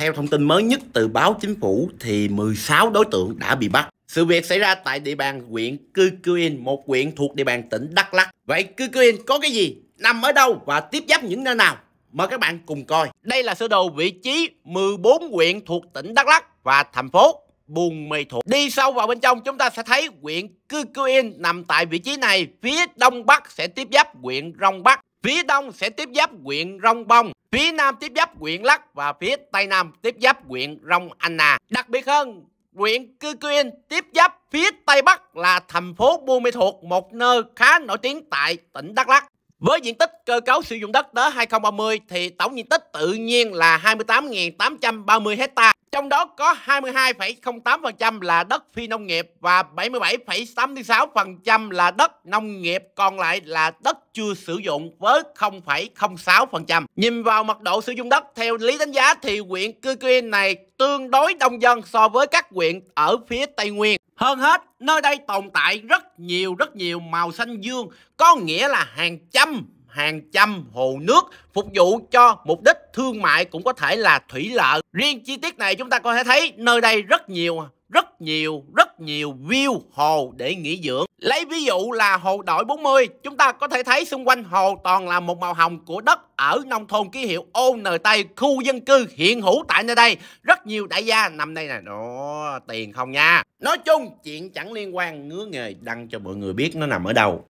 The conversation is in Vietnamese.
Theo thông tin mới nhất từ báo chính phủ thì 16 đối tượng đã bị bắt. Sự việc xảy ra tại địa bàn huyện Cư Quyên, một huyện thuộc địa bàn tỉnh Đắk Lắk. Vậy Cư Quyên có cái gì, nằm ở đâu và tiếp giáp những nơi nào? Mời các bạn cùng coi. Đây là sơ đồ vị trí 14 huyện thuộc tỉnh Đắk Lắk và thành phố Buôn Mê Thuột. Đi sâu vào bên trong chúng ta sẽ thấy huyện Cư Quyên nằm tại vị trí này. Phía đông bắc sẽ tiếp giáp huyện Rong Bắc. Phía đông sẽ tiếp giáp huyện Rong Bông. Phía Nam tiếp giáp huyện Lắc và phía Tây Nam tiếp giáp huyện Rông Anna. Đặc biệt hơn, huyện Cư Quyên tiếp giáp phía Tây Bắc là thành phố Buôn Mê Thuột, một nơi khá nổi tiếng tại tỉnh Đắk Lắk. Với diện tích cơ cấu sử dụng đất tới 2030 thì tổng diện tích tự nhiên là 28.830 hecta trong đó có 22,08% là đất phi nông nghiệp và 77,86% là đất nông nghiệp, còn lại là đất chưa sử dụng với 0,06%. Nhìn vào mật độ sử dụng đất, theo lý đánh giá thì huyện Cư Quyên này tương đối đông dân so với các huyện ở phía Tây Nguyên. Hơn hết, nơi đây tồn tại rất nhiều rất nhiều màu xanh dương, có nghĩa là hàng trăm hàng trăm hồ nước phục vụ cho mục đích thương mại cũng có thể là thủy lợi. Riêng chi tiết này chúng ta có thể thấy nơi đây rất nhiều rất nhiều rất nhiều view hồ để nghỉ dưỡng. Lấy ví dụ là hồ đội 40, chúng ta có thể thấy xung quanh hồ toàn là một màu hồng của đất ở nông thôn ký hiệu ôn nờ Tây, khu dân cư hiện hữu tại nơi đây. Rất nhiều đại gia nằm đây nè, đó, tiền không nha. Nói chung, chuyện chẳng liên quan ngứa nghề đăng cho mọi người biết nó nằm ở đâu.